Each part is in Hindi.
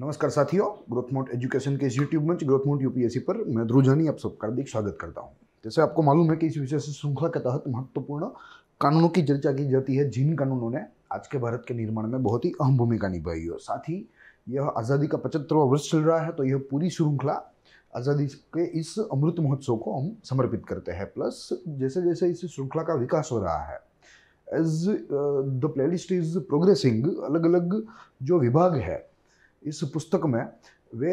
नमस्कार साथियों ग्रोथ मोड एजुकेशन के इस यूट्यूब मंच ग्रोथ मोड यूपीएससी पर मैं ध्रुजानी आप सबका हार्दिक स्वागत करता हूं जैसे आपको मालूम है कि इस विषय से श्रृंखला के तहत महत्वपूर्ण कानूनों की चर्चा की जाती है जिन कानूनों ने आज के भारत के निर्माण में बहुत ही अहम भूमिका निभाई है साथ ही यह आज़ादी का पचहत्तरवा वर्ष चल रहा है तो यह पूरी श्रृंखला आज़ादी के इस अमृत महोत्सव को हम समर्पित करते हैं प्लस जैसे जैसे इस श्रृंखला का विकास हो रहा है as the playlist is progressing अलग अलग जो विभाग है इस पुस्तक में वे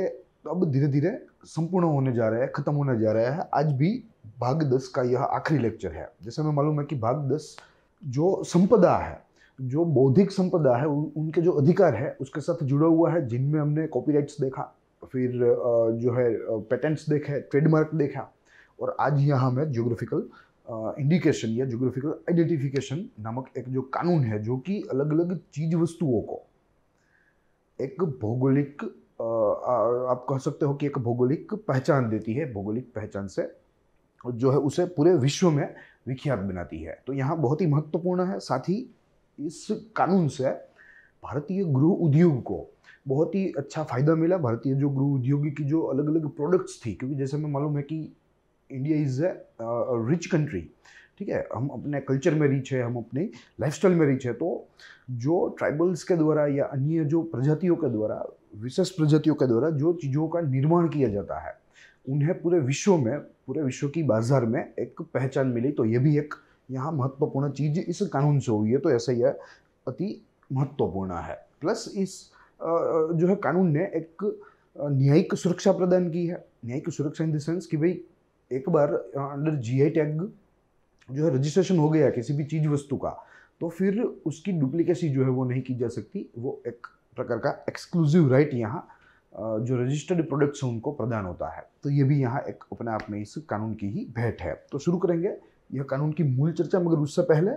अब धीरे धीरे संपूर्ण होने जा रहे हैं ख़त्म होने जा रहे हैं आज भी भाग दस का यह आखिरी लेक्चर है जैसे हमें मालूम है कि भाग दस जो संपदा है जो बौद्धिक संपदा है उनके जो अधिकार है उसके साथ जुड़ा हुआ है जिनमें हमने कॉपीराइट्स देखा फिर जो है पेटेंट्स देखे ट्रेडमार्क देखा और आज यहाँ हमें जोग्राफिकल इंडिकेशन या जोग्राफिकल आइडेंटिफिकेशन नामक एक जो कानून है जो कि अलग अलग चीज वस्तुओं को एक भौगोलिक आप कह सकते हो कि एक भौगोलिक पहचान देती है भौगोलिक पहचान से जो है उसे पूरे विश्व में विख्यात बनाती है तो यहाँ बहुत ही महत्वपूर्ण है साथ ही इस कानून से भारतीय गृह उद्योग को बहुत ही अच्छा फ़ायदा मिला भारतीय जो गृह उद्योग की जो अलग अलग प्रोडक्ट्स थी क्योंकि जैसे मैं मालूम है कि India is a rich country ठीक है हम अपने कल्चर में रीच है हम अपने लाइफ में रीच है तो जो ट्राइबल्स के द्वारा या अन्य जो प्रजातियों के द्वारा विशेष प्रजातियों के द्वारा जो चीज़ों का निर्माण किया जाता है उन्हें पूरे विश्व में पूरे विश्व की बाजार में एक पहचान मिली तो ये भी एक यहाँ महत्वपूर्ण चीज़ इस कानून से हुई है तो ऐसा यह अति महत्वपूर्ण है प्लस इस जो है कानून ने एक न्यायिक सुरक्षा प्रदान की है न्यायिक सुरक्षा इन द सेंस कि भाई एक बार अंडर जी आई टैग जो है रजिस्ट्रेशन हो गया किसी भी चीज़ वस्तु का तो फिर उसकी डुप्लीकेसी जो है वो नहीं की जा सकती वो एक प्रकार का एक्सक्लूसिव राइट यहाँ जो रजिस्टर्ड प्रोडक्ट्स हैं उनको प्रदान होता है तो ये भी यहाँ एक अपने आप में इस कानून की ही भेंट है तो शुरू करेंगे यह कानून की मूल चर्चा मगर उससे पहले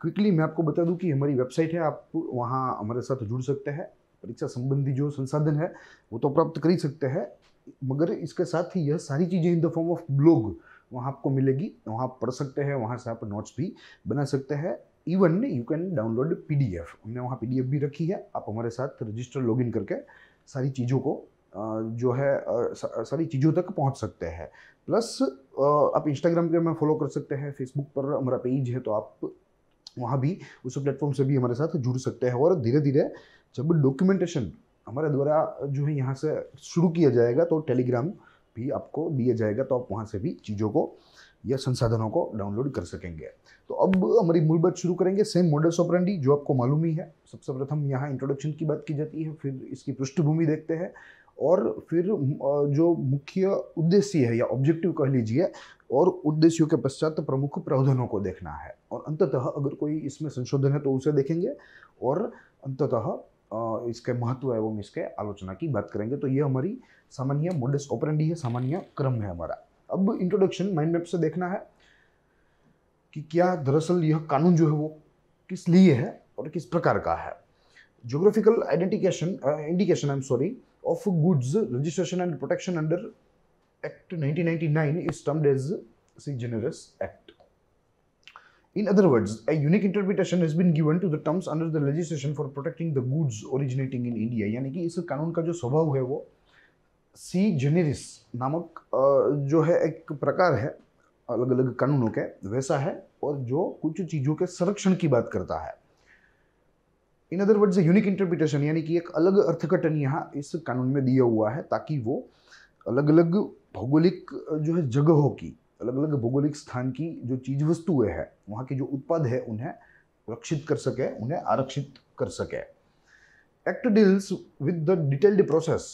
क्विकली मैं आपको बता दूं कि हमारी वेबसाइट है आप वहाँ हमारे साथ जुड़ सकते हैं परीक्षा संबंधी जो संसाधन है वो तो प्राप्त कर ही सकते हैं मगर इसके साथ ही यह सारी चीज़ें in the form of blog वहाँ आपको मिलेगी वहाँ आप पढ़ सकते हैं वहाँ से आप नोट्स भी बना सकते हैं even you can download P D F हमने वहाँ पी डी एफ भी रखी है आप हमारे साथ रजिस्टर लॉग इन करके सारी चीज़ों को जो है सारी चीज़ों तक पहुँच सकते हैं प्लस आप इंस्टाग्राम पर हमें फॉलो कर सकते हैं फेसबुक पर हमारा पेज है तो आप वहाँ भी उस प्लेटफॉर्म से भी हमारे साथ जुड़ सकते हैं और धीरे धीरे जब डॉक्यूमेंटेशन हमारे द्वारा जो है यहाँ से शुरू किया जाएगा तो टेलीग्राम भी आपको दिया जाएगा तो आप वहाँ से भी चीज़ों को या संसाधनों को डाउनलोड कर सकेंगे तो अब हमारी मूल बात शुरू करेंगे सेम मॉडल ऑपरेंडी जो आपको मालूम ही है सबसे प्रथम यहाँ इंट्रोडक्शन की बात की जाती है फिर इसकी पृष्ठभूमि देखते हैं और फिर जो मुख्य उद्देश्य है या ऑब्जेक्टिव कह लीजिए और उद्देश्यों के पश्चात प्रमुख प्रावधानों को देखना है और अंततः अगर कोई इसमें संशोधन है तो उसे देखेंगे और अंततः इसके महत्व एवं इसके आलोचना की बात करेंगे तो ये हमारी सामान्य मोडस ऑपरेंडी है सामान्य क्रम है हमारा अब इंट्रोडक्शन माइंड मैप से देखना है कि क्या दरअसल यह कानून जो है वो किस लिए है और किस प्रकार का है geographical identification indication I am sorry of goods registration and protection under act 1999 ninety nine is termed as sui generis act In other words, a unique interpretation has been given to the terms under the legislation for protecting the goods originating in India. यानी कि इस कानून का जो स्वभाव है वो सी जेनेरिस नामक जो है एक प्रकार है अलग अलग कानूनों के वैसा है और जो कुछ चीज़ों के संरक्षण की बात करता है in other words unique interpretation यानी कि एक अलग अर्थघटन यहाँ इस कानून में दिया हुआ है ताकि वो अलग अलग भौगोलिक जो है जगहों की अलग अलग भौगोलिक स्थान की जो चीज वस्तुएं हैं वहाँ के जो उत्पाद है उन्हें रक्षित कर सके उन्हें आरक्षित कर सके act deals with the detailed process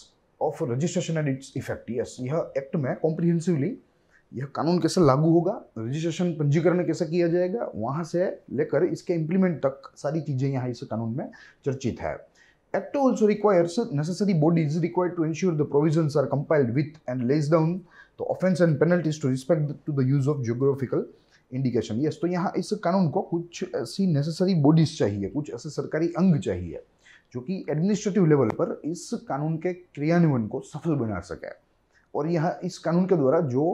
of registration and its effect yes यह एक्ट में कॉम्प्रिहेंसिवली यह कानून कैसे लागू होगा रजिस्ट्रेशन पंजीकरण कैसे किया जाएगा वहाँ से लेकर इसके इम्प्लीमेंट तक सारी चीज़ें यहाँ इस कानून में चर्चित है act also requires necessary bodies required to ensure the provision are compiled with and lays down to offence and penalties to respect to the use of geographical indication yes तो यहाँ इस कानून को कुछ ऐसी नेसेसरी बॉडीज चाहिए कुछ ऐसे सरकारी अंग चाहिए जो कि एडमिनिस्ट्रेटिव लेवल पर इस कानून के क्रियान्वयन को सफल बना सके और यह इस कानून के द्वारा जो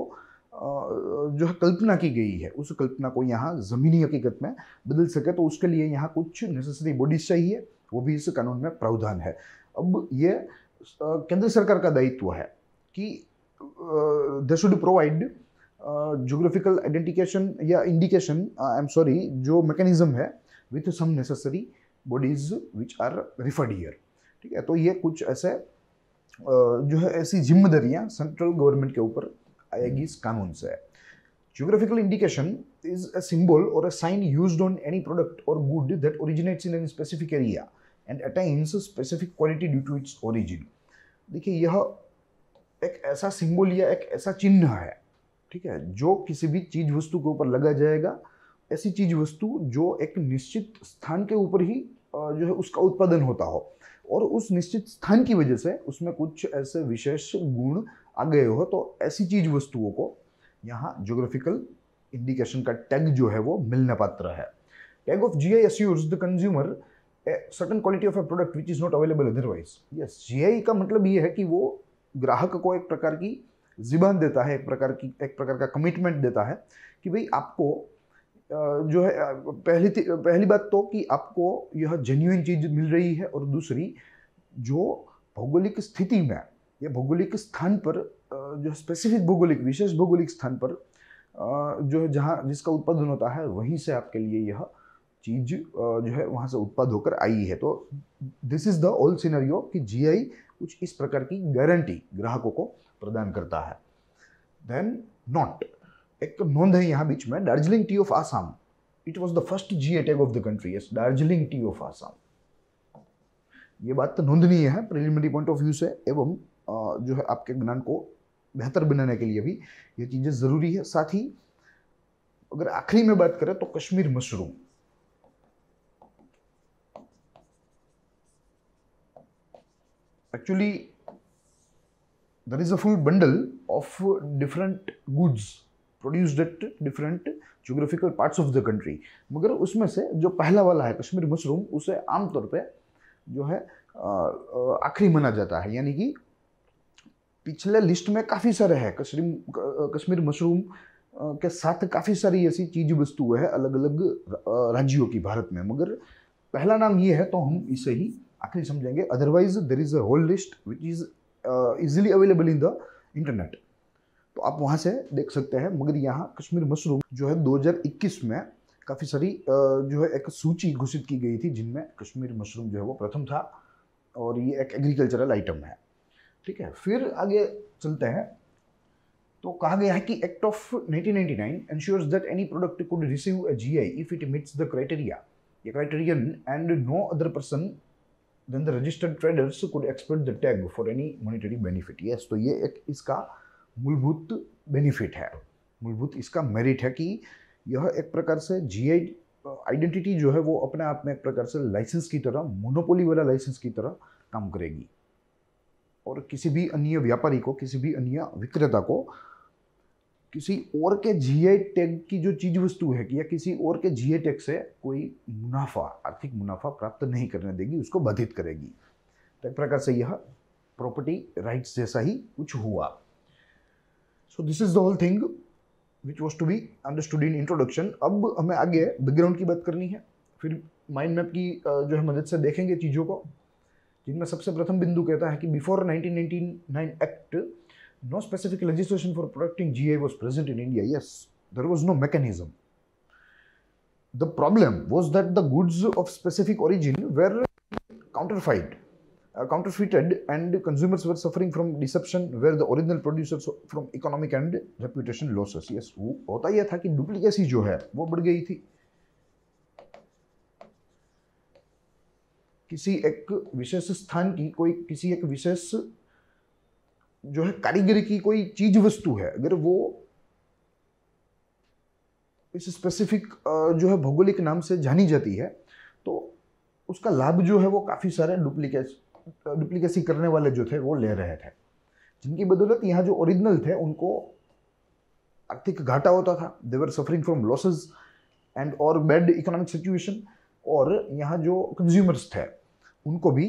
जो कल्पना की गई है उस कल्पना को यहाँ ज़मीनी हकीकत में बदल सके तो उसके लिए यहाँ कुछ नेसेसरी बॉडीज चाहिए वो भी इस कानून में प्रावधान है अब ये केंद्र सरकार का दायित्व है कि uh, they should provide geographical uh, identification या इंडिकेशन आई एम सॉरी जो मैकेनिज्म है with some necessary bodies which are referred here ठीक है तो ये कुछ ऐसे uh, जो है ऐसी जिम्मेदारियाँ सेंट्रल गवर्नमेंट के ऊपर आएगी इस कानून से geographical indication is a symbol और a sign use on any product और good that originates in an specific area and attains specific quality due to its origin देखिए यह एक ऐसा सिंबल या एक ऐसा चिन्ह है ठीक है जो किसी भी चीज वस्तु के ऊपर लगा जाएगा ऐसी चीज वस्तु जो एक निश्चित स्थान के ऊपर ही जो है उसका उत्पादन होता हो और उस निश्चित स्थान की वजह से उसमें कुछ ऐसे विशेष गुण आ गए हो तो ऐसी चीज वस्तुओं को यहाँ जोग्राफिकल इंडिकेशन का टैग जो है वो मिलने पात्र है tag of G I S the consumer certain quality of a product which is not available otherwise yes G I का मतलब ये है कि वो ग्राहक को एक प्रकार की जिबन देता है एक प्रकार की एक प्रकार का कमिटमेंट देता है कि भाई आपको जो है पहली पहली बात तो कि आपको यह जेन्यून चीज़ मिल रही है और दूसरी जो भौगोलिक स्थिति में या भौगोलिक स्थान पर जो स्पेसिफिक भौगोलिक विशेष भौगोलिक स्थान पर जो है जहाँ जिसका उत्पादन होता है वहीं से आपके लिए यह चीज़ जो है वहाँ से उत्पाद होकर आई है तो this is the all scenario कि जीआई कुछ इस प्रकार की गारंटी ग्राहकों को प्रदान करता है देन नॉट एक नोंद है यहाँ बीच में Darjeeling tea of Assam it was the first G A of the country yes Darjeeling tea of Assam ये बात तो नोंदनीय है प्रिलिमिनरी पॉइंट ऑफ व्यू से एवं जो है आपके ज्ञान को बेहतर बनाने के लिए भी ये चीज़ें ज़रूरी है साथ ही अगर आखिरी में बात करें तो Kashmir mushroom actually that is a full bundle of different goods produced at different geographical parts of the country magar usme se jo pehla wala hai kashmir mushroom use aam taur pe jo hai aakhri mana jata hai yani ki पिछले लिस्ट में काफ़ी सारे हैं कश्मीर कश्मीर मशरूम के साथ काफ़ी सारी ऐसी चीज वस्तुएँ हैं अलग अलग राज्यों की भारत में मगर पहला नाम ये है तो हम इसे ही आखिरी समझेंगे otherwise there is a whole list which is easily available in the internet तो आप वहाँ से देख सकते हैं मगर यहाँ कश्मीर मशरूम जो है 2021 में काफ़ी सारी uh, जो है एक सूची घोषित की गई थी जिनमें कश्मीर मशरूम जो है वो प्रथम था और ये एक एग्रीकल्चरल आइटम है ठीक है फिर आगे चलते हैं तो कहा गया है कि act of 1999 ensures that any product could receive a GI if it meets the criteria ये criterion and no other person then the registered traders could exploit the tag for any monetary benefit yes तो ये एक इसका मूलभूत बेनिफिट है मूलभूत इसका मेरिट है कि यह एक प्रकार से जी आई आइडेंटिटी जो है वो अपने आप में एक प्रकार से लाइसेंस की तरह मोनोपोली वाला लाइसेंस की तरह काम करेगी और किसी भी अन्य व्यापारी को किसी भी अन्य विक्रेता को किसी और के जीआई टैग की जो चीज वस्तु है या किसी और के जीआई टैग से कोई मुनाफा आर्थिक मुनाफा प्राप्त नहीं करने देगी उसको बाधित करेगी तो एक प्रकार से यह प्रॉपर्टी राइट्स जैसा ही कुछ हुआ so this is the whole thing which was to be understood in introduction अब हमें आगे बैकग्राउंड की बात करनी है फिर माइंड मैप की जो है मदद से देखेंगे चीज़ों को जिनमें सबसे प्रथम बिंदु कहता है कि before 1999 act no specific legislation for protecting GI was present in India. Yes, there was no mechanism. The problem was that the goods of specific origin were counterfeited, uh, counterfeited, and consumers were suffering from deception, where the original producers from economic and reputation losses. Yes, वो होता यह था कि duplicacy जो है वो बढ़ गई थी किसी एक विशेष स्थान की कोई किसी एक विशेष जो है कारीगरी की कोई चीज वस्तु है अगर वो इस स्पेसिफिक जो है भौगोलिक नाम से जानी जाती है तो उसका लाभ जो है वो काफ़ी सारे डुप्लीकेट डुप्लीकेसी करने वाले जो थे वो ले रहे थे जिनकी बदौलत यहाँ जो ओरिजिनल थे उनको आर्थिक घाटा होता था they were suffering from losses and और बैड इकोनॉमिक सिचुएशन और यहाँ जो कंज्यूमर्स थे उनको भी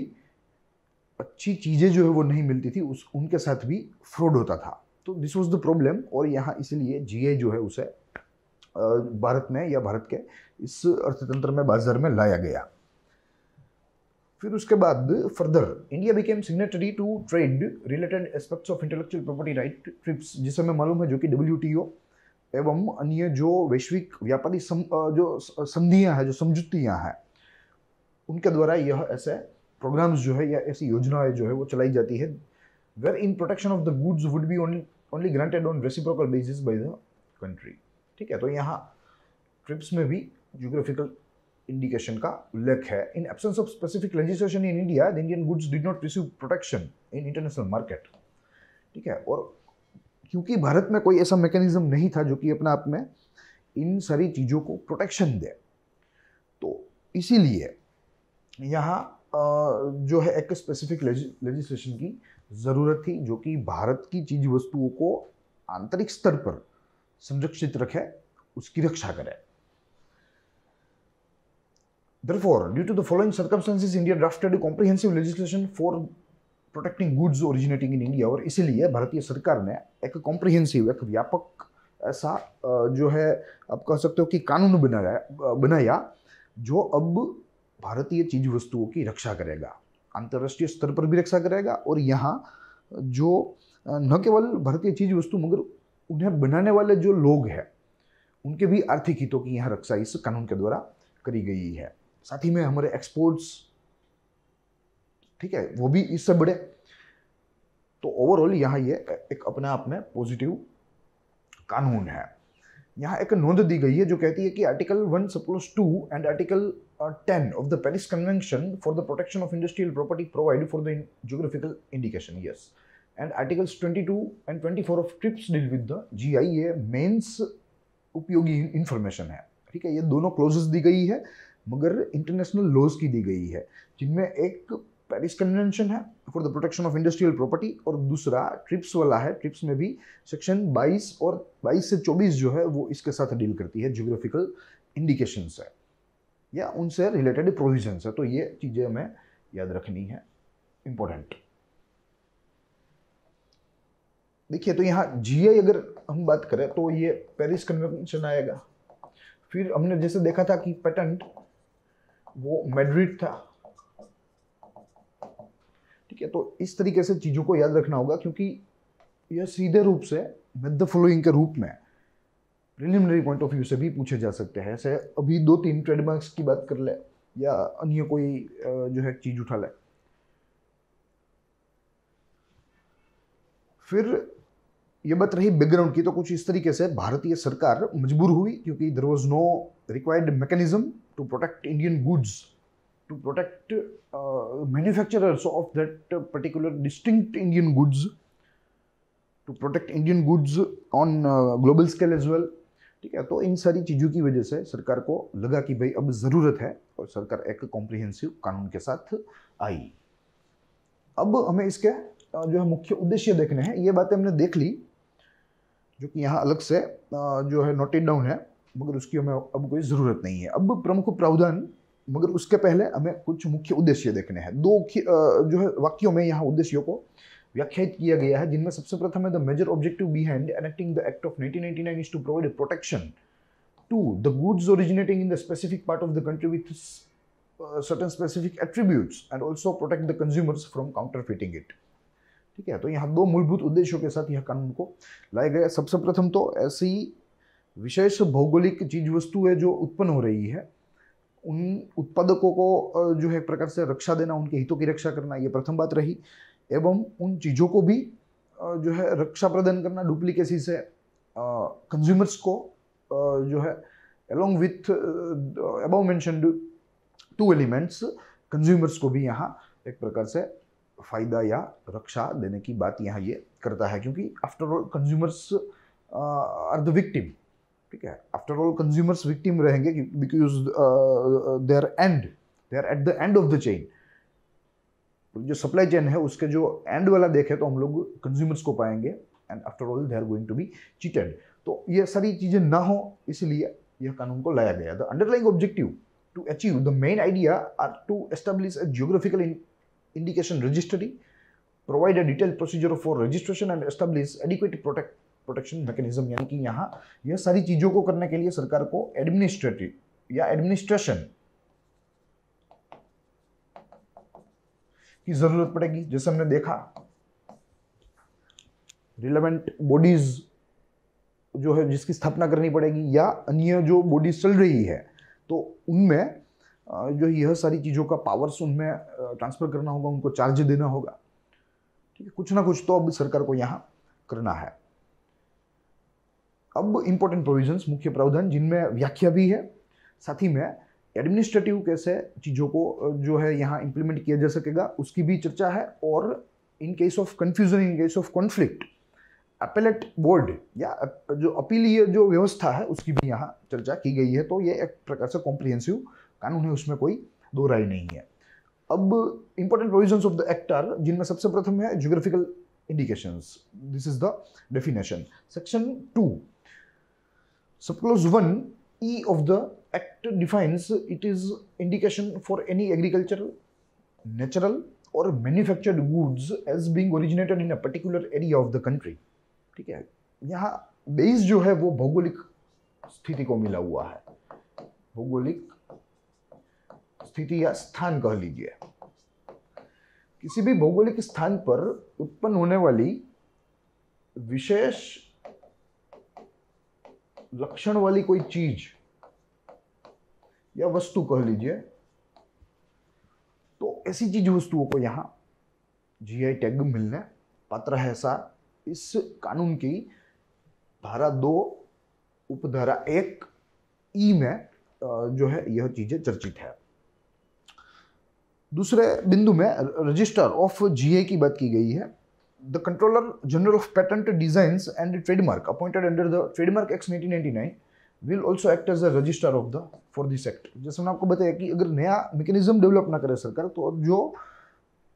अच्छी चीज़ें जो है वो नहीं मिलती थी उस उनके साथ भी फ्रॉड होता था तो दिस वॉज द प्रॉब्लम और यहाँ इसलिए जीए जो है उसे भारत में या भारत के इस अर्थतंत्र में बाजार में लाया गया फिर उसके बाद further India became signatory to trade related aspects of intellectual property right TRIPS जिसे हमें मालूम है जो कि डब्ल्यू एवं अन्य जो वैश्विक व्यापारी सम, जो संधियाँ हैं जो समझुतियाँ हैं उनके द्वारा यह ऐसे प्रोग्राम्स जो है या ऐसी योजनाएं जो है वो चलाई जाती है where in protection of the goods would be only granted on reciprocal basis by the country ठीक है तो यहाँ ट्रिप्स में भी जियोग्राफिकल इंडिकेशन का उल्लेख है in absence of specific legislation in India the Indian goods did not receive protection in international market ठीक है और क्योंकि भारत में कोई ऐसा मैकेनिज्म नहीं था जो कि अपने आप में इन सारी चीज़ों को प्रोटेक्शन दे तो इसीलिए यहाँ जो है एक स्पेसिफिक लेजिस्लेशन की ज़रूरत थी जो कि भारत की चीज वस्तुओं को आंतरिक स्तर पर संरक्षित रखे उसकी रक्षा करे Therefore, due to the following circumstances, India drafted a comprehensive legislation for protecting goods originating in India और इसीलिए भारतीय सरकार ने एक कॉम्प्रिहेंसिव एक व्यापक ऐसा जो है आप कह सकते हो कि कानून बनाया बनाया जो अब भारतीय चीज वस्तुओं की रक्षा करेगा अंतर्राष्ट्रीय स्तर पर भी रक्षा करेगा और यहाँ जो न केवल भारतीय चीज वस्तु मगर उन्हें बनाने वाले जो लोग हैं उनके भी आर्थिक हितों की यहाँ रक्षा इस कानून के द्वारा करी गई है साथ ही में हमारे एक्सपोर्ट्स ठीक है वो भी इससे बढ़े तो ओवरऑल यहाँ ये एक अपने आप में पॉजिटिव कानून है यहाँ एक नोंद दी गई है जो कहती है कि article one surplus two and article the 10 of the Paris Convention for the Protection of Industrial Property provide for the in geographical indication, yes. And articles 22 and 24 of TRIPS deal with the GIA mains उपयोगी इंफॉर्मेशन है ठीक है ये दोनों क्लोजेस दी गई है मगर इंटरनेशनल लॉज की दी गई है जिनमें एक पेरिस कन्वेंशन है for the protection of industrial property और दूसरा ट्रिप्स वाला है ट्रिप्स में भी सेक्शन 22 और 22 से 24 जो है वो इसके साथ डील करती है ज्योग्राफिकल इंडिकेशन है या उनसे रिलेटेड प्रोविजन है तो ये चीज़ें हमें याद रखनी है इम्पोर्टेंट देखिए तो यहाँ जी अगर हम बात करें तो ये पेरिस कन्वेंशन आएगा फिर हमने जैसे देखा था कि पेटेंट वो मेड्रिड था ठीक है तो इस तरीके से चीज़ों को याद रखना होगा क्योंकि यह सीधे रूप से मिद फ्लोइंग के रूप में प्रिलिमिनरी पॉइंट ऑफ व्यू से भी पूछे जा सकते हैं ऐसे अभी दो तीन ट्रेडमार्क्स की बात कर ले या अन्य कोई जो है चीज़ उठा ले फिर ये बात रही बैकग्राउंड की तो कुछ इस तरीके से भारतीय सरकार मजबूर हुई क्योंकि there was no required mechanism to protect Indian goods to protect manufacturers of that particular distinct Indian goods to protect Indian goods on global scale as well ठीक है तो इन सारी चीज़ों की वजह से सरकार को लगा कि भाई अब ज़रूरत है और सरकार एक कॉम्प्रिहेंसिव कानून के साथ आई अब हमें इसके जो है मुख्य उद्देश्य देखने हैं ये बातें हमने देख ली जो कि यहाँ अलग से जो है नोटेड डाउन है मगर उसकी हमें अब कोई ज़रूरत नहीं है अब प्रमुख प्रावधान मगर उसके पहले हमें कुछ मुख्य उद्देश्य देखने हैं दो जो है वाक्यों में यहाँ उद्देश्यों को व्याख्यात किया गया है जिनमें सबसे प्रथम है the major objective behind enacting the act of 1999 is to provide a protection to the goods originating in the specific part of the country with certain specific attributes and also protect the consumers from counterfeiting it ठीक है तो यहाँ दो मूलभूत उद्देश्यों के साथ यह कानून को लाया गया सबसे प्रथम तो ऐसी विशेष भौगोलिक चीज वस्तु है जो उत्पन्न हो रही है उन उत्पादकों को जो है एक प्रकार से रक्षा देना उनके हितों की रक्षा करना ये प्रथम बात रही एवं उन चीज़ों को भी जो है रक्षा प्रदान करना डुप्लीकेसी से कंज्यूमर्स को जो है along with uh, mention two elements consumers को भी यहाँ एक प्रकार से फायदा या रक्षा देने की बात यहाँ ये करता है क्योंकि after all consumers are the victim ठीक है आफ्टर ऑल कंज्यूमर्स विक्टिम रहेंगे because are and they are at the end of the chain जो सप्लाई चेन है उसके जो एंड वाला देखे तो हम लोग कंज्यूमर्स को पाएंगे and after all they are going to be cheated तो ये सारी चीज़ें ना हो इसलिए यह कानून को लाया गया the underlying objective to achieve the main idea are to establish a geographical indication registry provide a detail procedure for registration and establish adequate protect protection mechanism यानी कि यहाँ यह सारी चीज़ों को करने के लिए सरकार को एडमिनिस्ट्रेटिव या एडमिनिस्ट्रेशन की जरूरत पड़ेगी जैसे हमने देखा रिलेवेंट बॉडीज जो है जिसकी स्थापना करनी पड़ेगी या अन्य जो बॉडीज चल रही है तो उनमें जो यह सारी चीज़ों का पावर्स उनमें ट्रांसफ़र करना होगा उनको चार्ज देना होगा ठीक है कुछ ना कुछ तो अब सरकार को यहां करना है अब इंपॉर्टेंट प्रोविजंस मुख्य प्रावधान जिनमें व्याख्या भी है साथ ही में एडमिनिस्ट्रेटिव कैसे चीज़ों को जो है यहाँ इम्प्लीमेंट किया जा सकेगा उसकी भी चर्चा है और in case of confusion in case of conflict appellate board या जो अपीलीय जो व्यवस्था है उसकी भी यहाँ चर्चा की गई है तो ये एक प्रकार से कॉम्प्रिहेंसिव कानून है उसमें कोई दो राय नहीं है अब important provision of the act are जिनमें सबसे प्रथम है geographical indication this is the definition section two suppose one E of the act defines it is indication for any agricultural natural or manufactured goods as being originated in a particular area of the country ठीक है यहाँ बेस जो है वो भौगोलिक स्थिति को मिला हुआ है भौगोलिक स्थिति या स्थान कह लीजिए किसी भी भौगोलिक स्थान पर उत्पन्न होने वाली विशेष लक्षण वाली कोई चीज़ या वस्तु कह लीजिए तो ऐसी चीज वस्तुओं को यहाँ आई टैग मिलने पात्र है ऐसा इस कानून की धारा दो उपधारा एक ई में जो है यह चीजें चर्चित है दूसरे बिंदु में रजिस्टर ऑफ जीए की बात की गई है the controller general of patent design and trademark appointed under the trademark act 1999 will also act as a register of the for this act जैसे मैंने आपको बताया कि अगर नया मैकेनिज्म डेवलप ना करे सरकार तो जो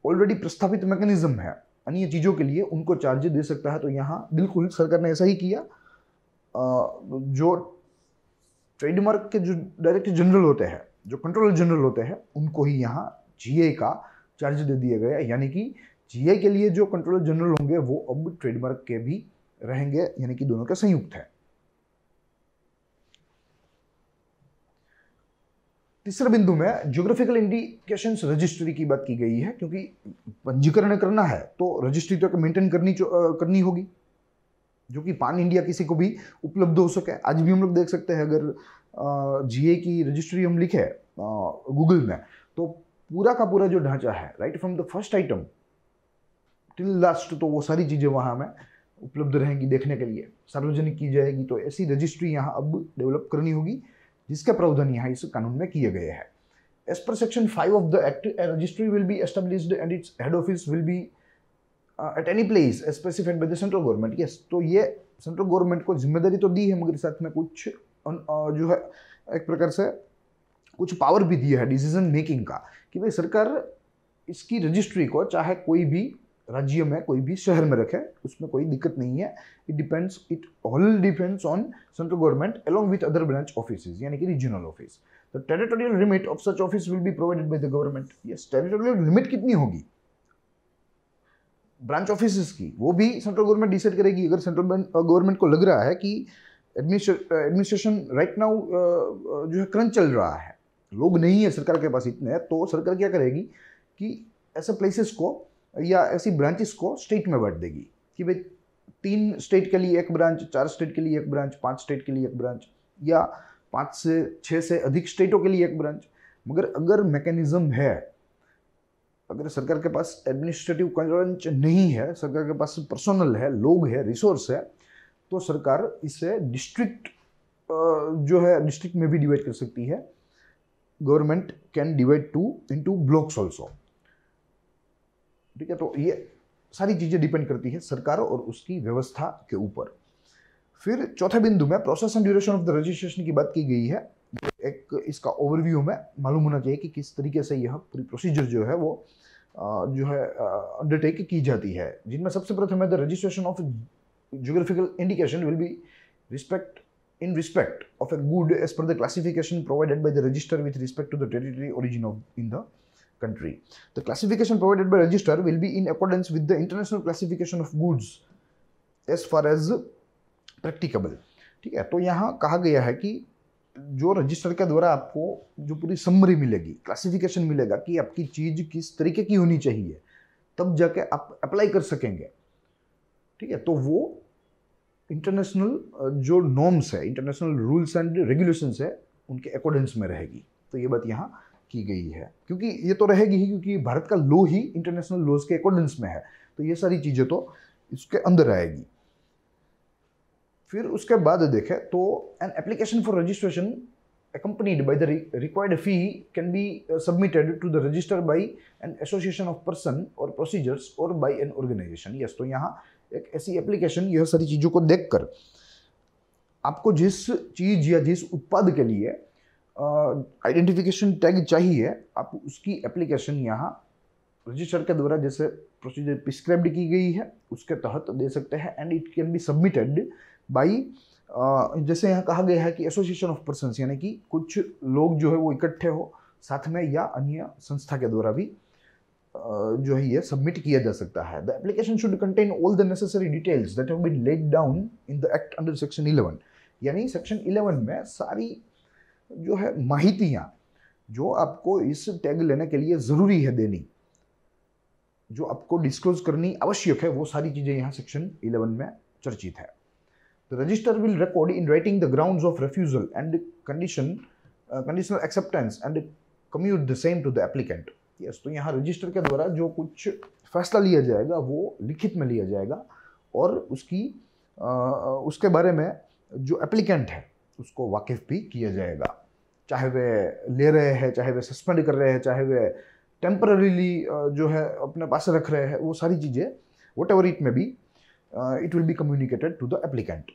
ऑलरेडी प्रस्तावित मैकेनिज्म है अन्य चीज़ों के लिए उनको चार्जेज दे सकता है तो यहाँ बिल्कुल सरकार ने ऐसा ही किया जो ट्रेडमार्क के जो डायरेक्टर जनरल होते हैं जो कंट्रोलर जनरल होते हैं उनको ही यहाँ जीए का चार्ज दे दिया गया यानी कि जीए के लिए जो कंट्रोलर जनरल होंगे वो अब ट्रेडमार्क के भी रहेंगे यानी कि दोनों के संयुक्त हैं तीसरे बिंदु में ज्योग्राफिकल इंडिकेशन रजिस्ट्री की बात की गई है क्योंकि पंजीकरण करना है तो रजिस्ट्री तो मेंटेन करनी करनी होगी जो कि पान इंडिया किसी को भी उपलब्ध हो सके आज भी हम लोग देख सकते हैं अगर जीए की रजिस्ट्री हम लिखे गूगल में तो पूरा का पूरा जो ढांचा है right from the first item till last तो वो सारी चीज़ें वहाँ में उपलब्ध रहेंगी देखने के लिए सार्वजनिक की जाएगी तो ऐसी रजिस्ट्री यहाँ अब डेवलप करनी होगी जिसके प्रावधान यहाँ इस कानून में किए गए हैं एज पर section five of the act registry will be established and its head office will be at any place specified by the central government yes तो ये सेंट्रल गवर्नमेंट को जिम्मेदारी तो दी है मगर साथ में कुछ जो है एक प्रकार से कुछ पावर भी दिया है डिसीजन मेकिंग का कि भाई सरकार इसकी रजिस्ट्री को चाहे कोई भी राज्य में कोई भी शहर में रखे उसमें कोई दिक्कत नहीं है it depends it all depends on central government along with other branch office यानी कि regional office the territorial limit of such office will be provided by the government yes territorial limit कितनी होगी ब्रांच ऑफिस की वो भी सेंट्रल गवर्नमेंट डिसाइड करेगी अगर सेंट्रल गवर्नमेंट uh, को लग रहा है कि एडमिनिस्ट्रेशन राइट नाउ जो है क्रंच चल रहा है लोग नहीं है सरकार के पास इतने तो सरकार क्या करेगी कि ऐसे प्लेसेस को या ऐसी ब्रांचेस को स्टेट में बांट देगी कि भाई तीन स्टेट के लिए एक ब्रांच चार स्टेट के लिए एक ब्रांच पांच स्टेट के लिए एक ब्रांच या पाँच से छः से अधिक स्टेटों के लिए एक ब्रांच मगर अगर मैकेनिज्म है अगर सरकार के पास एडमिनिस्ट्रेटिव क्रंच नहीं है सरकार के पास पर्सनल है लोग है रिसोर्स है तो सरकार इसे डिस्ट्रिक्ट जो है डिस्ट्रिक्ट में भी डिवाइड कर सकती है government can divide to into blocks also ठीक है तो ये सारी चीज़ें डिपेंड करती है सरकार और उसकी व्यवस्था के ऊपर फिर चौथे बिंदु में process and duration of the registration की बात की गई है एक इसका ओवरव्यू में मालूम होना चाहिए कि किस तरीके से यह पूरी प्रोसीजर जो है वो जो है अंडरटेक की जाती है जिनमें सबसे प्रथम है the registration of geographical indication will be respect in respect of a good as per the classification provided by the register with respect to the territory origin of in the country. The classification provided by register will be in accordance with the international classification of goods as far as practicable. ठीक है तो यहाँ कहा गया है कि जो रजिस्टर के द्वारा आपको जो पूरी समरी मिलेगी क्लासिफिकेशन मिलेगा कि आपकी चीज़ किस तरीके की होनी चाहिए तब जाके आप अप्लाई कर सकेंगे ठीक है तो वो इंटरनेशनल जो नॉर्म्स है इंटरनेशनल रूल्स एंड रेगुलेशंस है उनके अकॉर्डेंस में रहेगी तो ये बात यहाँ की गई है क्योंकि ये तो रहेगी ही क्योंकि भारत का लो ही इंटरनेशनल लॉज के अकॉर्डेंस में है तो ये सारी चीज़ें तो इसके अंदर आएगी फिर उसके बाद देखें तो an application for registration accompanied by the required fee can be submitted to the register by an association of person or procedures or by an organization yes to yahan ek aisi application application sari cheezon ko dekh kar aapko jis cheez ya jis utpad ke liye identification tag चाहिए आप उसकी एप्लीकेशन यहाँ रजिस्टर के द्वारा जैसे प्रोसीजर प्रिस्क्राइब्ड की गई है उसके तहत दे सकते हैं and it can be submitted by जैसे यहाँ कहा गया है कि एसोसिएशन ऑफ पर्सन यानी कि कुछ लोग जो है वो इकट्ठे हो साथ में या अन्य संस्था के द्वारा भी जो है ये सबमिट किया जा सकता है the application should contain all the necessary details that have been laid down in the act under section eleven यानी सेक्शन इलेवन में सारी जो है माहितियाँ जो आपको इस टैग लेने के लिए ज़रूरी है देनी जो आपको डिस्क्लोज करनी आवश्यक है वो सारी चीज़ें यहाँ सेक्शन इलेवन में चर्चित है the register will record in writing the ground of refusal and condition conditional acceptance and commute the same to the applicant yes तो यहाँ रजिस्टर के द्वारा जो कुछ फैसला लिया जाएगा वो लिखित में लिया जाएगा और उसकी आ, uh, उसके बारे में जो एप्लीकेंट है उसको वाकिफ भी किया जाएगा चाहे वे ले रहे हैं चाहे वे सस्पेंड कर रहे हैं चाहे वे टेम्पररीली जो है अपने पास रख रहे हैं वो सारी चीज़ें whatever it may be it will be communicated to the applicant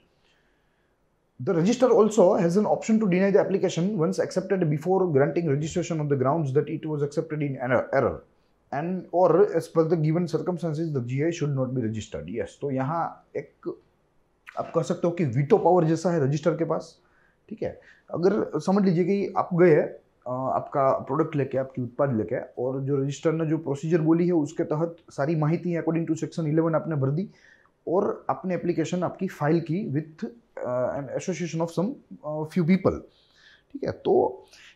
the register also has an option to deny the application once accepted before granting registration of the ground that it was accepted in error and or as per the given circumstances the G I should not be registered yes तो यहाँ एक आप कह सकते हो कि वीटो पावर जैसा है रजिस्टर के पास ठीक है अगर समझ लीजिए कि आप गए आपका प्रोडक्ट लेके आपकी उत्पाद लेके और जो रजिस्टर ने जो प्रोसीजर बोली है उसके तहत सारी माहिती अकॉर्डिंग टू सेक्शन इलेवन आपने भर दी और आपने एप्लीकेशन आपकी फाइल की with an association of some few people ठीक है तो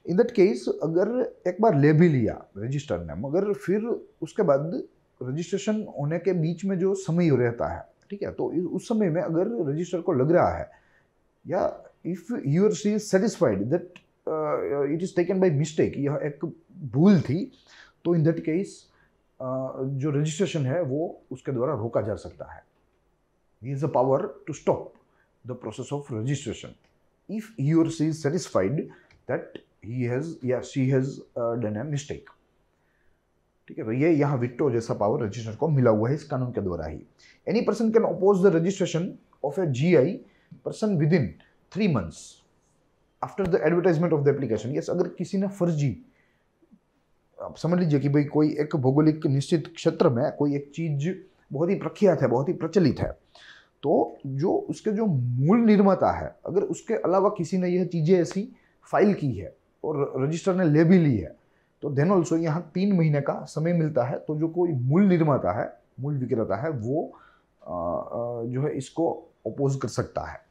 इन दैट केस अगर एक बार ले भी लिया रजिस्टर ने मगर फिर उसके बाद रजिस्ट्रेशन होने के बीच में जो समय रहता है ठीक है तो उस समय में अगर रजिस्टर को लग रहा है या if your she satisfied that it is taken by mistake यह एक भूल थी तो इन दैट केस जो रजिस्ट्रेशन है वो उसके द्वारा रोका जा सकता है is a power to stop the process of registration if your she is satisfied that he has या she has done a mistake ठीक है तो ये यहाँ विट्टो जैसा पावर रजिस्ट्रेशन को मिला हुआ है इस कानून के द्वारा ही any person can oppose the registration of a G I person within three months after the advertisement of the application yes अगर किसी ने फर्जी आप समझ लीजिए कि भाई कोई एक भौगोलिक निश्चित क्षेत्र में कोई एक चीज बहुत ही प्रख्यात है बहुत ही प्रचलित है तो जो उसके जो मूल निर्माता है अगर उसके अलावा किसी ने यह चीज़ें ऐसी फाइल की है और रजिस्टर ने ले भी ली है तो देन ऑल्सो यहाँ तीन महीने का समय मिलता है तो जो कोई मूल निर्माता है मूल विक्रेता है वो आ, आ, जो है इसको अपोज कर सकता है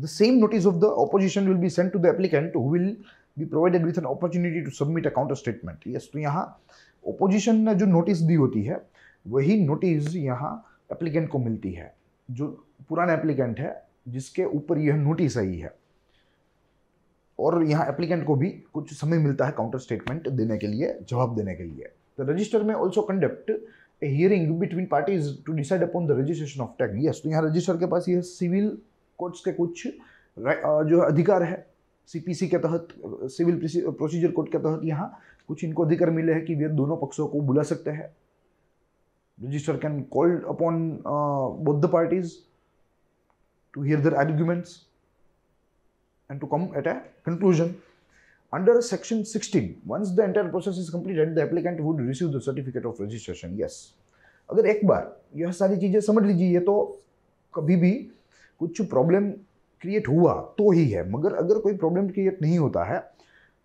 the same notice of the opposition will be sent to the applicant who will be provided with an opportunity to submit a counter statement. Yes, to yahan opposition ne jo notice di hoti hai wahi notice yahan applicant ko milti hai jo purana applicant hai jiske upar यह notice aayi hai और यहाँ एप्लीकेंट को भी कुछ समय मिलता है काउंटर स्टेटमेंट देने के लिए जवाब देने के लिए the register may also conduct a hearing between parties to decide upon the registration of tags yes तो यहाँ रजिस्टर के पास ये सिविल कोर्ट्स के कुछ जो अधिकार है सीपीसी के तहत सिविल प्रोसीजर कोड के तहत यहाँ कुछ इनको अधिकार मिले हैं कि वे दोनों पक्षों को बुला सकते हैं register can called upon both the parties to hear their arguments and to come at a conclusion under section sixteen once the entire process is complete and the applicant would receive the certificate of registration yes अगर एक बार यह सारी चीज़ें समझ लीजिए तो कभी भी कुछ प्रॉब्लम क्रिएट हुआ तो ही है मगर अगर कोई प्रॉब्लम क्रिएट नहीं होता है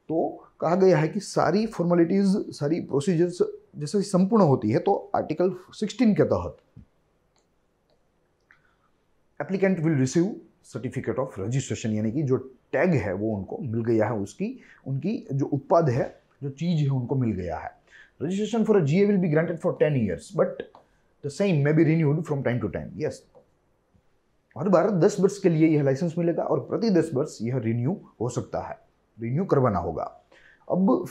तो कहा गया है कि सारी फॉर्मेलिटीज़ सारी प्रोसीजर्स जैसे संपूर्ण होती है तो आर्टिकल 16 के तहत applicant will receive certificate of registration यानी कि जो टैग है वो उनको मिल गया है उसकी उनकी जो उत्पाद है जो चीज़ है उनको मिल गया है registration for a GI will be granted for ten years but the same may be renewed from time to time yes हर बार दस वर्ष के लिए यह लाइसेंस मिलेगा और प्रति दस वर्ष यह रिन्यू हो सकता है रिन्यू करवाना होगा अब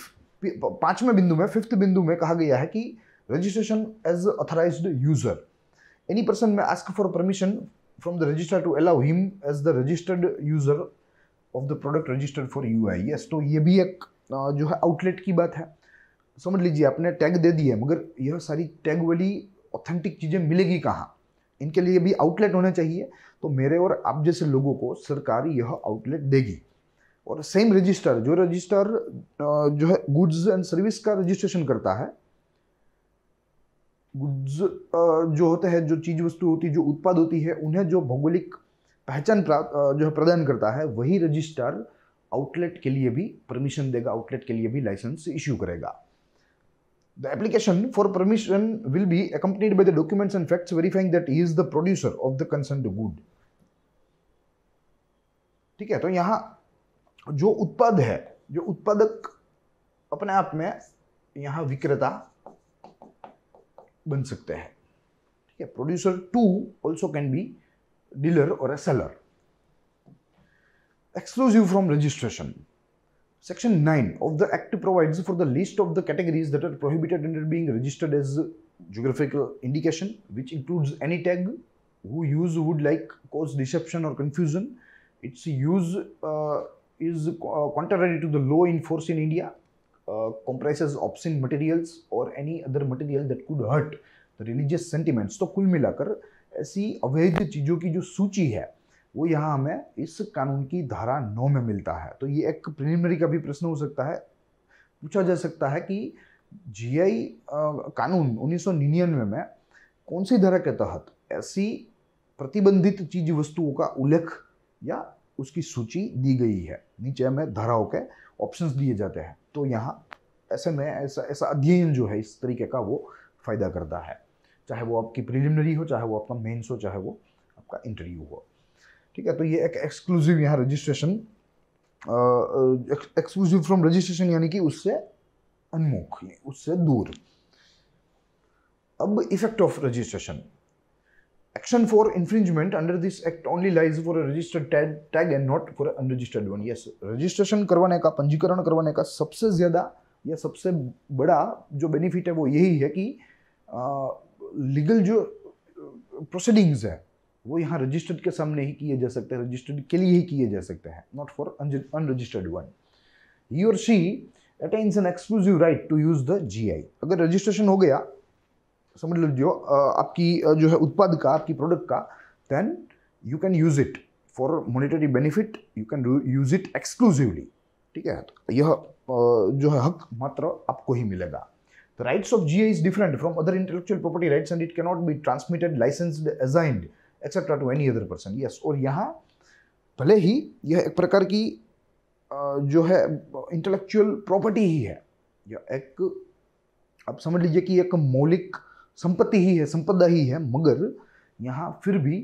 पांचवें बिंदु में फिफ्थ बिंदु में कहा गया है कि registration as authorise user any person may ask for permission from the register to allow him as the registered user of the product registered for U I yes तो ये भी एक जो है आउटलेट की बात है समझ लीजिए आपने टैग दे दिए मगर यह सारी टैग वाली ऑथेंटिक चीज़ें मिलेगी कहाँ इनके लिए भी आउटलेट होना चाहिए तो मेरे और आप जैसे लोगों को सरकार यह आउटलेट देगी और सेम रजिस्टर जो रजिस्टर जो है गुड्स एंड सर्विस का रजिस्ट्रेशन करता है गुड्स जो होते हैं जो चीज वस्तु होती है जो उत्पाद होती है उन्हें जो भौगोलिक पहचान जो है प्रदान करता है वही रजिस्टर आउटलेट के लिए भी परमिशन देगा आउटलेट के लिए भी लाइसेंस इश्यू करेगा the application for permission will be accompanied by the documents and facts verifying that is the producer of the concern good ठीक है तो यहाँ जो उत्पाद है जो उत्पादक अपने आप में यहाँ विक्रेता बन सकते हैं ठीक है producer to also can be dealer or a seller exclusive from registration section nine of the act provides for the list of the categories that are prohibited under being registered as geographical indication which includes any tag who use would like cause deception or confusion its use uh, is uh, contrary to the law in force in India, uh, comprises obscene materials or any other material that could hurt the religious sentiments. तो कुल मिलाकर ऐसी अवैध चीज़ों की जो सूची है वो यहाँ हमें इस कानून की धारा नौ में मिलता है तो ये एक प्रिलिमिनरी का भी प्रश्न हो सकता है पूछा जा सकता है कि जीआई कानून उन्नीस में, में कौन सी धारा के तहत ऐसी प्रतिबंधित चीज वस्तुओं का उल्लेख या उसकी सूची दी गई है नीचे हमें धाराओं के ऑप्शंस दिए जाते हैं तो यहाँ ऐसे में ऐसा ऐसा अध्ययन जो है इस तरीके का वो फ़ायदा करता है चाहे वो आपकी प्रिलिमिनरी हो चाहे वो आपका मेन्स हो चाहे वो आपका इंटरव्यू हो ठीक है तो ये एक एक्सक्लूसिव यहाँ रजिस्ट्रेशन एक्सक्लूसिव फ्रॉम रजिस्ट्रेशन यानी कि उससे उन्मुख उससे दूर अब effect of registration action for infringement under this act only lies for a registered tag tag and not for unregistered one yes रजिस्ट्रेशन करवाने का पंजीकरण करवाने का सबसे ज़्यादा या सबसे बड़ा जो बेनिफिट है वो यही है कि लीगल जो प्रोसीडिंग्स है वो यहाँ रजिस्टर्ड के सामने ही किए जा सकते हैं रजिस्टर्ड के लिए ही किए जा सकते हैं not for unregistered one he or she attains an exclusive right to use the G I अगर रजिस्ट्रेशन हो गया समझ लीजिए आपकी जो है उत्पाद का आपकी प्रोडक्ट का then you can use it for monetary benefit you can use it exclusively ठीक है तो यह जो है हक मात्र आपको ही मिलेगा तो rights of G is different from other intellectual property rights and it can not be transmitted licensed, assigned except to any other person yes और यहाँ भले ही यह एक प्रकार की जो है इंटेलेक्चुअल प्रॉपर्टी ही है यह एक आप समझ लीजिए कि एक मौलिक संपत्ति ही है संपदा ही है मगर यहाँ फिर भी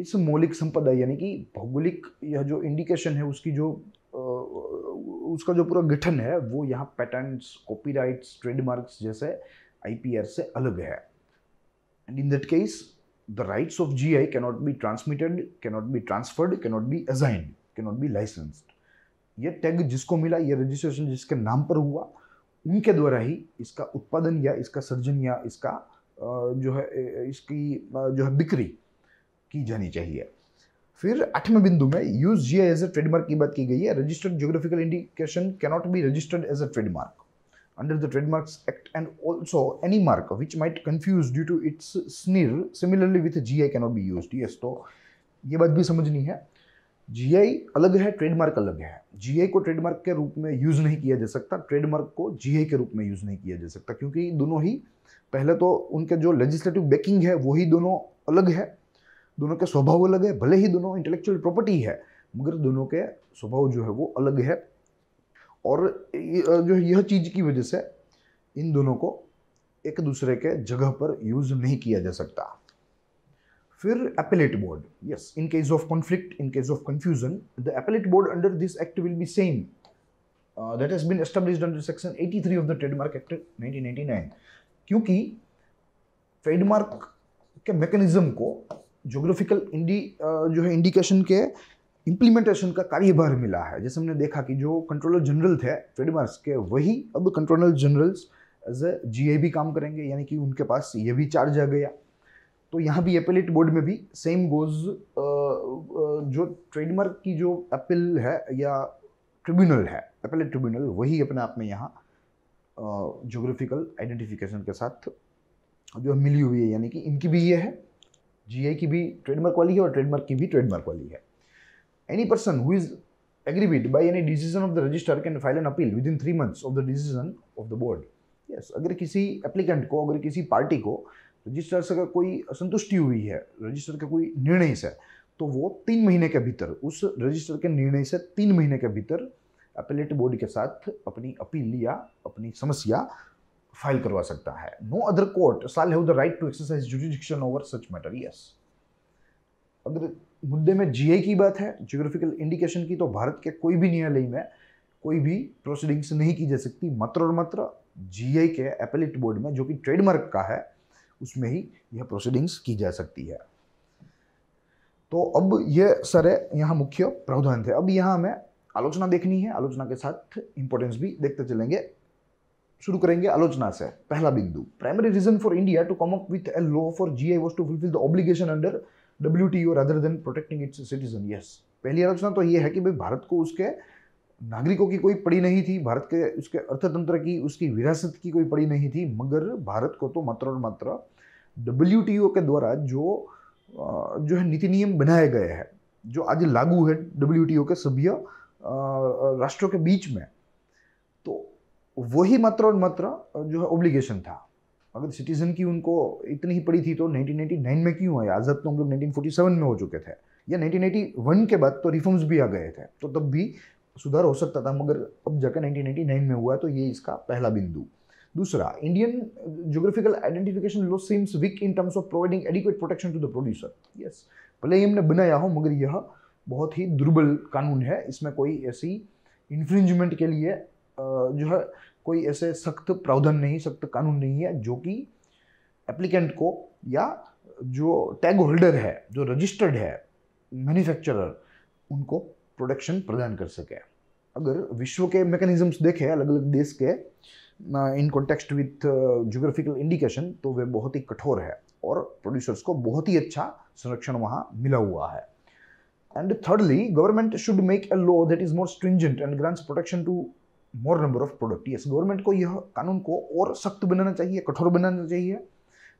इस मौलिक संपदा यानी कि भौगोलिक यह जो इंडिकेशन है उसकी जो उसका जो पूरा गठन है वो यहाँ पैटर्न्स कॉपीराइट्स ट्रेडमार्क्स जैसे आईपीआर से अलग है and in that case the rights of G I cannot be transmitted cannot be transferred cannot be assigned cannot be licensed ये टैग जिसको मिला ये रजिस्ट्रेशन जिसके नाम पर हुआ उनके द्वारा ही इसका उत्पादन या इसका सर्जन या इसका जो है इसकी जो है बिक्री की जानी चाहिए फिर आठवें बिंदु में use G as a trademark की बात की गई है registered geographical indication cannot be registered as a trademark under the trademark act and also any mark which might confuse due to its sneer similarly with G I cannot be use तो ये बात भी समझनी है जीआई अलग है ट्रेडमार्क अलग है जीआई को ट्रेडमार्क के रूप में यूज़ नहीं किया जा सकता ट्रेडमार्क को जीआई के रूप में यूज़ नहीं किया जा सकता क्योंकि दोनों ही पहले तो उनके जो लेजिस्लेटिव बैकिंग है वही दोनों अलग है दोनों के स्वभाव अलग है भले ही दोनों इंटेलेक्चुअल प्रॉपर्टी है मगर दोनों के स्वभाव जो है वो अलग है और जो यह चीज़ की वजह से इन दोनों को एक दूसरे के जगह पर यूज़ नहीं किया जा सकता फिर appellate board yes in case of conflict in case of confusion the appellate board under this act will be same that has been established under section 83 of the trademark act 1989 क्योंकि ट्रेडमार्क के मैकेनिज्म को ज्योग्राफिकल इंडी uh, जो है इंडिकेशन के इम्प्लीमेंटेशन का कार्यभार मिला है जैसे हमने देखा कि जो कंट्रोलर जनरल थे ट्रेडमार्क्स के वही अब controller generals as a G काम करेंगे यानी कि उनके पास ये भी चार्ज आ गया तो यहाँ भी एपेलेट बोर्ड में भी सेम गोज uh, uh, जो ट्रेडमार्क की जो अपील है या ट्रिब्यूनल है अपीलेट ट्रिब्यूनल वही अपने आप में यहाँ जोग्राफिकल uh, आइडेंटिफिकेशन के साथ जो मिली हुई है यानी कि इनकी भी ये है जीआई की भी ट्रेडमार्क वाली है और ट्रेडमार्क की भी ट्रेडमार्क वाली है any person who is by any decision of the register can file an appeal within three months of the decision of the board yes अगर किसी एप्लीकेंट को अगर किसी पार्टी को रजिस्टर तो से अगर कोई असंतुष्टि हुई है रजिस्टर के कोई निर्णय से तो वो तीन महीने के भीतर उस रजिस्टर के निर्णय से तीन महीने के भीतर अपेलेट बोर्ड के साथ अपनी अपील या अपनी समस्या फाइल करवा सकता है no other court shall have the right to exercise jurisdiction over such matter yes अगर मुद्दे में जीए की बात है जियोग्राफिकल इंडिकेशन की तो भारत के कोई भी न्यायालय में कोई भी प्रोसीडिंग्स नहीं की जा सकती मात्र और मात्र जीए के एपेलेट बोर्ड में जो कि ट्रेडमार्क का है उसमें ही यह प्रोसीडिंग्स की जा सकती है तो अब यह सर है यहाँ मुख्य प्रावधान थे अब यहाँ हमें आलोचना देखनी है आलोचना के साथ इंपॉर्टेंस भी देखते चलेंगे शुरू करेंगे आलोचना से पहला बिंदु primary reason for India to come up with a law for G I was to fulfil the obligation under W T O rather than protecting its citizen yes पहली आलोचना तो ये है कि भाई भारत को उसके नागरिकों की कोई पड़ी नहीं थी भारत के उसके अर्थतंत्र की उसकी विरासत की कोई पड़ी नहीं थी मगर भारत को तो मात्र और मात्र डब्ल्यू के द्वारा जो जो है नीति नियम बनाए गए हैं जो आज लागू है डब्ल्यू के सभ्य राष्ट्रों के बीच में तो वही मात्र और मात्र जो है ओब्लिगेशन था अगर सिटीजन की उनको इतनी ही पड़ी थी तो 1999 में क्यों आया आज़ाद तो हम लोग 1947 में हो चुके थे या 1981 के बाद तो रिफॉर्म्स भी आ गए थे तो तब भी सुधार हो सकता था मगर अब जाकर 1999 में हुआ तो ये इसका पहला बिंदु दूसरा Indian geographical identification law seems weak in terms of providing adequate protection to the producer yes भले ही हमने बनाया हो मगर यह बहुत ही दुर्बल कानून है इसमें कोई ऐसी इन्फ्रिंजमेंट के लिए uh, जो है कोई ऐसे सख्त प्रावधान नहीं सख्त कानून नहीं है जो कि एप्लीकेंट को या जो टैग होल्डर है जो रजिस्टर्ड है मैन्युफैक्चरर उनको प्रोटेक्शन प्रदान कर सके अगर विश्व के मैकेनिज्म्स देखें अलग अलग देश के in context with geographical indication तो वे बहुत ही कठोर है और प्रोड्यूसर्स को बहुत ही अच्छा संरक्षण वहाँ मिला हुआ है and thirdly government should make a law that is more stringent and grants protection to more number of product yes government को यह कानून को और सख्त बनाना चाहिए कठोर बनाना चाहिए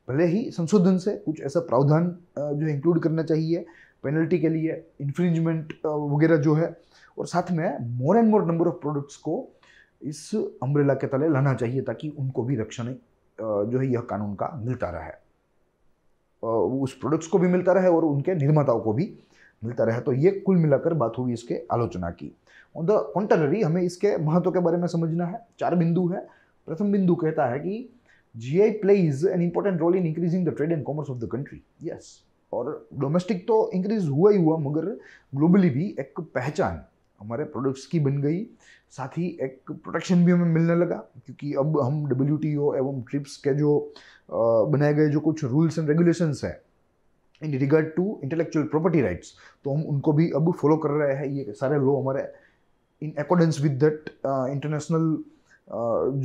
भले ही संशोधन से कुछ ऐसा प्रावधान uh, जो इंक्लूड करना चाहिए पेनल्टी के लिए इन्फ्रिंजमेंट वगैरह जो है और साथ में more and more number of products को इस अम्ब्रेला के तले लाना चाहिए ताकि उनको भी रक्षण जो है यह कानून का मिलता रहे उस प्रोडक्ट्स को भी मिलता रहे और उनके निर्माताओं को भी मिलता रहे तो ये कुल मिलाकर बात हुई इसके आलोचना की ऑन द कॉन्टररी हमें इसके महत्व के बारे में समझना है चार बिंदु है प्रथम बिंदु कहता है कि G I plays an important role in increasing the trade and commerce of the country yes और डोमेस्टिक तो इंक्रीज हुआ ही हुआ मगर ग्लोबली भी एक पहचान हमारे प्रोडक्ट्स की बन गई साथ ही एक प्रोटेक्शन भी हमें मिलने लगा क्योंकि अब हम डब्ल्यू एवं ट्रिप्स के जो बनाए गए जो कुछ रूल्स एंड रेगुलेशंस है in regard to intellectual property rights तो हम उनको भी अब फॉलो कर रहे हैं ये सारे लॉ हमारे in accordance with that international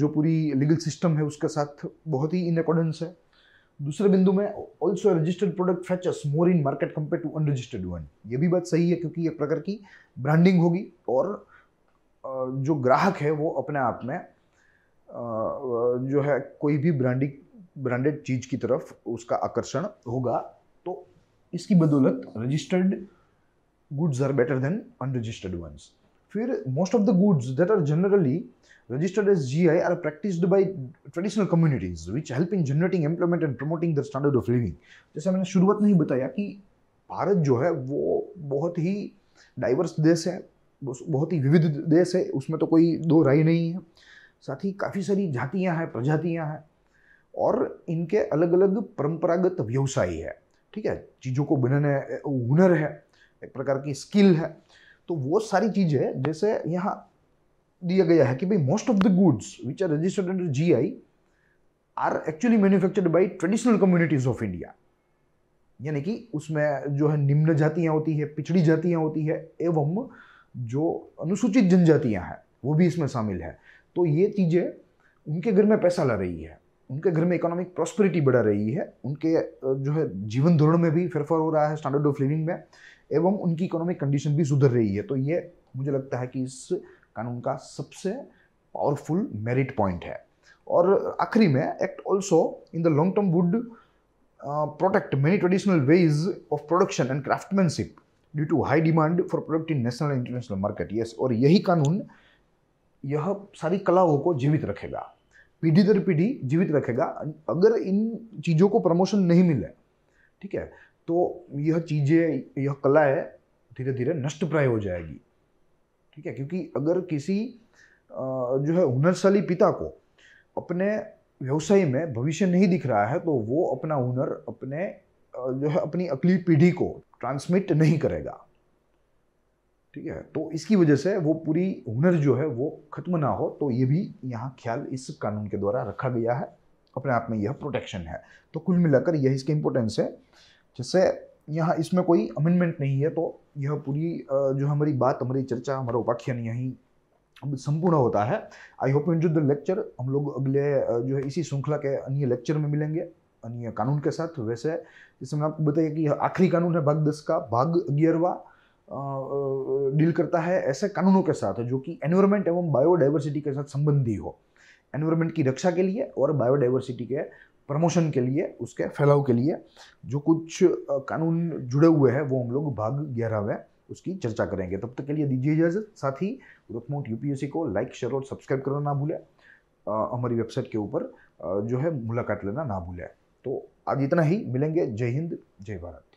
जो पूरी लीगल सिस्टम है उसके साथ बहुत ही इन अकॉर्डेंस है दूसरे बिंदु में also registered product fetches more in market compare to unregistered one ये भी बात सही है क्योंकि एक प्रकार की ब्रांडिंग होगी और जो ग्राहक है वो अपने आप में जो है कोई भी ब्रांडिंग ब्रांडेड चीज की तरफ उसका आकर्षण होगा तो इसकी बदौलत registered goods are better than unregistered ones फिर most of the goods that are generally registered as G I are practice by traditional communities which help in generating employment and promoting the standard of living जैसे मैंने शुरुआत में ही बताया कि भारत जो है वो बहुत ही डाइवर्स देश है बहुत ही विविध देश है उसमें तो कोई दो राय नहीं है साथ ही काफ़ी सारी जातियाँ हैं प्रजातियाँ हैं और इनके अलग अलग परम्परागत व्यवसाय है ठीक है चीज़ों को बनाने हुनर है एक प्रकार की स्किल है तो वो सारी चीज़ें जैसे यहाँ दिया गया है कि भाई most of the goods which are registered under G I are actually manufactured by traditional communities of India यानी कि उसमें जो है निम्न जातियाँ होती है पिछड़ी जातियाँ होती है एवं जो अनुसूचित जनजातियाँ हैं वो भी इसमें शामिल है तो ये चीज़ें उनके घर में पैसा ला रही है उनके घर में इकोनॉमिक प्रॉस्पेरिटी बढ़ा रही है उनके जो है जीवन धोरण में भी फेरफार हो रहा है स्टैंडर्ड ऑफ लिविंग में एवं उनकी इकोनॉमिक कंडीशन भी सुधर रही है तो ये मुझे लगता है कि इस कानून का सबसे पावरफुल मेरिट पॉइंट है और आखिरी में act also in the long term would protect many traditional ways of production and craftsmanship due to high demand for product in national and international market yes और यही कानून यह सारी कलाओं को जीवित रखेगा पीढ़ी दर पीढ़ी जीवित रखेगा अगर इन चीज़ों को प्रमोशन नहीं मिले ठीक है तो यह चीज़ें यह कला है धीरे धीरे नष्ट प्राय हो जाएगी ठीक है क्योंकि अगर किसी जो है हुनरशाली पिता को अपने व्यवसाय में भविष्य नहीं दिख रहा है तो वो अपना हुनर अपने जो है अपनी अगली पीढ़ी को ट्रांसमिट नहीं करेगा ठीक है तो इसकी वजह से वो पूरी हुनर जो है वो खत्म ना हो तो ये भी यहाँ ख्याल इस कानून के द्वारा रखा गया है अपने आप में यह प्रोटेक्शन है तो कुल मिलाकर यह इसकी इम्पोर्टेंस है जैसे यहाँ इसमें कोई अमेंडमेंट नहीं है तो यह पूरी जो हमारी बात हमारी चर्चा हमारा उपाख्यान यहीं संपूर्ण होता है I hope enjoy the lecture हम लोग अगले जो है इसी श्रृंखला के अन्य लेक्चर में मिलेंगे अन्य कानून के साथ वैसे जैसे मैंने आपको बताया कि यह आखिरी कानून है भाग दस का भाग ग्यारहवा डील करता है ऐसे कानूनों के साथ जो कि एनवायरमेंट एवं बायोडाइवर्सिटी के साथ संबंधी हो एनवायरमेंट की रक्षा के लिए और बायोडाइवर्सिटी के प्रमोशन के लिए उसके फैलाव के लिए जो कुछ कानून जुड़े हुए हैं वो हम लोग भाग ग्यारह में उसकी चर्चा करेंगे तब तक के लिए दीजिए इजाज़त साथ ही रुकमोट यूपीएससी को लाइक शेयर और सब्सक्राइब करना ना भूलें हमारी वेबसाइट के ऊपर जो है मुलाकात लेना ना भूलें तो आज इतना ही मिलेंगे जय हिंद जय भारत